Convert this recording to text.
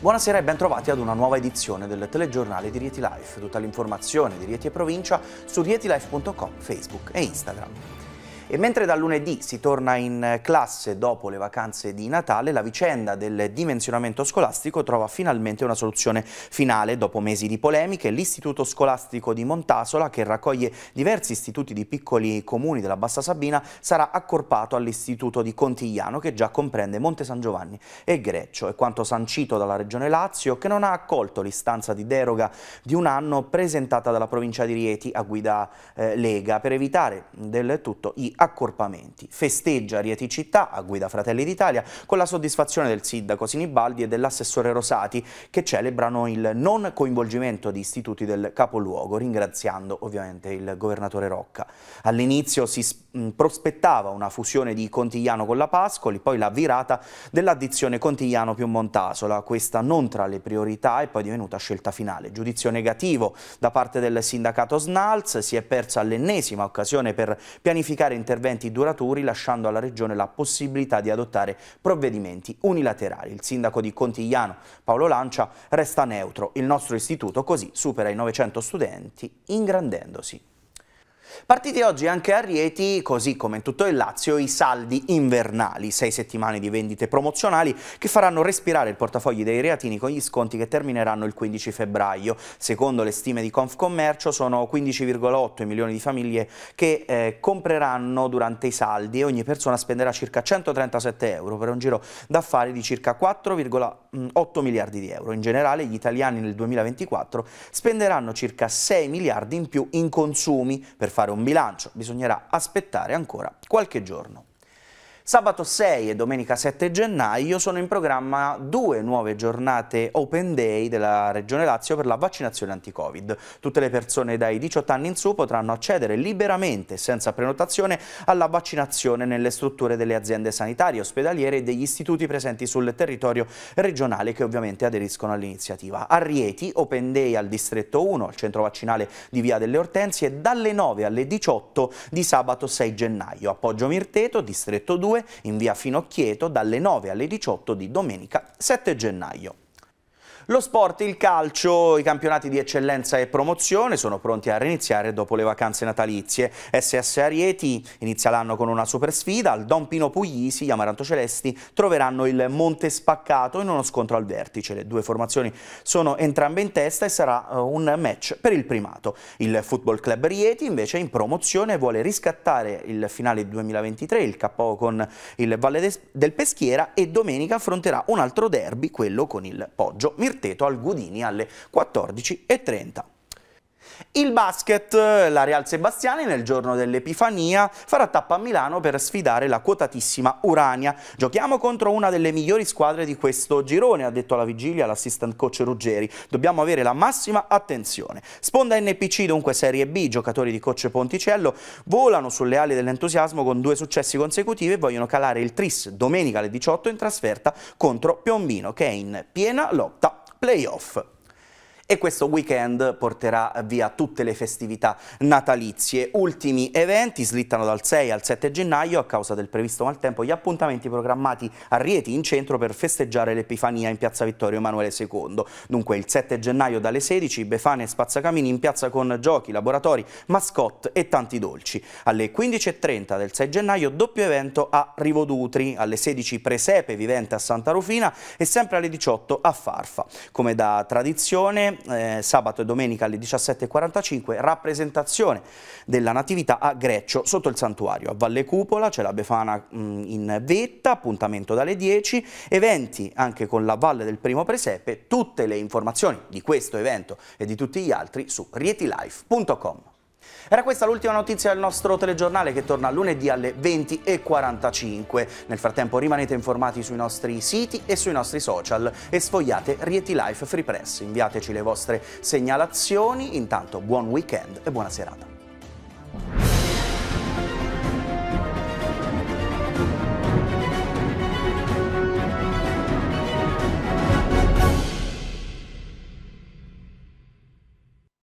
Buonasera e bentrovati ad una nuova edizione del telegiornale di Rieti Life. Tutta l'informazione di Rieti e provincia su rietilife.com, Facebook e Instagram. E mentre da lunedì si torna in classe dopo le vacanze di Natale, la vicenda del dimensionamento scolastico trova finalmente una soluzione finale. Dopo mesi di polemiche, l'Istituto Scolastico di Montasola, che raccoglie diversi istituti di piccoli comuni della Bassa Sabina, sarà accorpato all'Istituto di Contigliano, che già comprende Monte San Giovanni e Greccio. È quanto sancito dalla Regione Lazio, che non ha accolto l'istanza di deroga di un anno presentata dalla provincia di Rieti a guida eh, Lega per evitare del tutto i accorpamenti. Festeggia Rieti Città, a guida Fratelli d'Italia, con la soddisfazione del sindaco Sinibaldi e dell'assessore Rosati, che celebrano il non coinvolgimento di istituti del capoluogo, ringraziando ovviamente il governatore Rocca. All'inizio si mm, prospettava una fusione di Contigliano con la Pascoli, poi la virata dell'addizione Contigliano più Montasola, questa non tra le priorità e poi divenuta scelta finale. Giudizio negativo da parte del sindacato Snals, si è persa l'ennesima occasione per pianificare interventi interventi duraturi lasciando alla Regione la possibilità di adottare provvedimenti unilaterali. Il sindaco di Contigliano, Paolo Lancia, resta neutro. Il nostro istituto così supera i 900 studenti ingrandendosi. Partiti oggi anche a Rieti, così come in tutto il Lazio, i saldi invernali, sei settimane di vendite promozionali che faranno respirare il portafogli dei reatini con gli sconti che termineranno il 15 febbraio. Secondo le stime di Confcommercio sono 15,8 milioni di famiglie che eh, compreranno durante i saldi e ogni persona spenderà circa 137 euro per un giro d'affari di circa 4,8 miliardi di euro. In generale gli italiani nel 2024 spenderanno circa 6 miliardi in più in consumi per fare fare un bilancio, bisognerà aspettare ancora qualche giorno. Sabato 6 e domenica 7 gennaio sono in programma due nuove giornate Open Day della Regione Lazio per la vaccinazione anti-Covid. Tutte le persone dai 18 anni in su potranno accedere liberamente, senza prenotazione, alla vaccinazione nelle strutture delle aziende sanitarie, ospedaliere e degli istituti presenti sul territorio regionale che ovviamente aderiscono all'iniziativa. A Rieti, Open Day al Distretto 1, al centro vaccinale di Via delle Ortensie, dalle 9 alle 18 di sabato 6 gennaio. Appoggio Mirteto, Distretto 2, in via Finocchieto dalle 9 alle 18 di domenica 7 gennaio. Lo sport, il calcio, i campionati di eccellenza e promozione sono pronti a riniziare dopo le vacanze natalizie. SS Arieti inizia l'anno con una super sfida, al Don Pino Puglisi gli Amaranto Celesti troveranno il Monte Spaccato in uno scontro al vertice. Le due formazioni sono entrambe in testa e sarà eh, un match per il primato. Il Football Club Rieti invece in promozione vuole riscattare il finale 2023, il KO con il Valle del Peschiera e domenica affronterà un altro derby, quello con il Poggio. Mir Teto al Gudini alle 14.30. Il basket, la Real Sebastiani nel giorno dell'Epifania farà tappa a Milano per sfidare la quotatissima Urania. Giochiamo contro una delle migliori squadre di questo girone, ha detto alla vigilia l'assistant coach Ruggeri. Dobbiamo avere la massima attenzione. Sponda NPC, dunque Serie B, giocatori di coach Ponticello, volano sulle ali dell'entusiasmo con due successi consecutivi e vogliono calare il tris domenica alle 18 in trasferta contro Piombino, che è in piena lotta playoff e questo weekend porterà via tutte le festività natalizie. Ultimi eventi slittano dal 6 al 7 gennaio a causa del previsto maltempo gli appuntamenti programmati a Rieti in centro per festeggiare l'Epifania in piazza Vittorio Emanuele II. Dunque il 7 gennaio dalle 16 Befane e Spazzacamini in piazza con giochi, laboratori, mascotte e tanti dolci. Alle 15.30 del 6 gennaio doppio evento a Rivodutri, alle 16 presepe vivente a Santa Rufina e sempre alle 18 a Farfa. Come da tradizione eh, sabato e domenica alle 17.45, rappresentazione della Natività a Greccio sotto il santuario. A Valle Cupola c'è la Befana mh, in vetta, appuntamento dalle 10, eventi anche con la Valle del Primo Presepe, tutte le informazioni di questo evento e di tutti gli altri su rietilife.com. Era questa l'ultima notizia del nostro telegiornale che torna lunedì alle 20.45. Nel frattempo rimanete informati sui nostri siti e sui nostri social e sfogliate Rieti Life Free Press. Inviateci le vostre segnalazioni, intanto buon weekend e buona serata.